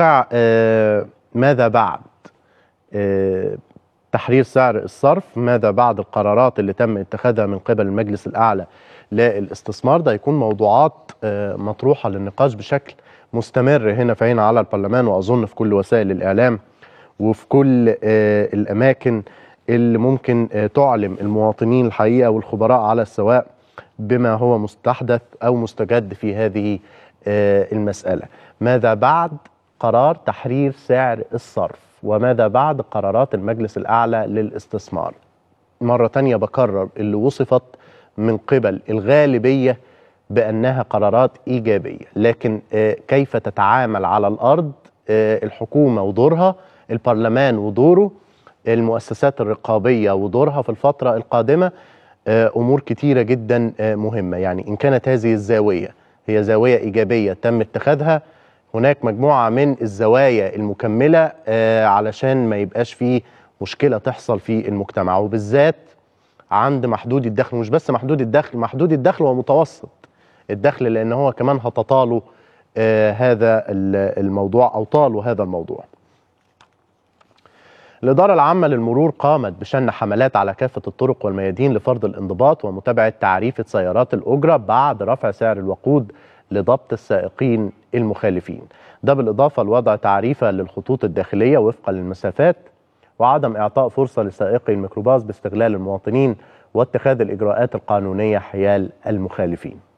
الواقع آه، ماذا بعد آه، تحرير سعر الصرف ماذا بعد القرارات اللي تم اتخاذها من قبل المجلس الأعلى للاستثمار ده يكون موضوعات آه، مطروحة للنقاش بشكل مستمر هنا فهنا على البرلمان وأظن في كل وسائل الإعلام وفي كل الأماكن اللي ممكن تعلم المواطنين الحقيقة والخبراء على السواء بما هو مستحدث أو مستجد في هذه المسألة ماذا بعد قرار تحرير سعر الصرف وماذا بعد قرارات المجلس الأعلى للاستثمار مرة تانية بكرر اللي وصفت من قبل الغالبية بأنها قرارات إيجابية لكن آه، كيف تتعامل على الأرض آه، الحكومة ودورها البرلمان ودوره المؤسسات الرقابية ودورها في الفترة القادمة آه، أمور كتيرة جدا مهمة يعني إن كانت هذه الزاوية هي زاوية إيجابية تم اتخاذها هناك مجموعه من الزوايا المكمله آه، علشان ما يبقاش فيه مشكله تحصل في المجتمع وبالذات عند محدود الدخل مش بس محدود الدخل محدود الدخل ومتوسط الدخل لان هو كمان هتطالوا آه هذا الموضوع او طالوا هذا الموضوع الإدارة العامة للمرور قامت بشن حملات على كافة الطرق والميادين لفرض الانضباط ومتابعة تعريفة سيارات الأجرة بعد رفع سعر الوقود لضبط السائقين المخالفين ده بالإضافة لوضع تعريفة للخطوط الداخلية وفقا للمسافات وعدم إعطاء فرصة لسائقي الميكروباص باستغلال المواطنين واتخاذ الإجراءات القانونية حيال المخالفين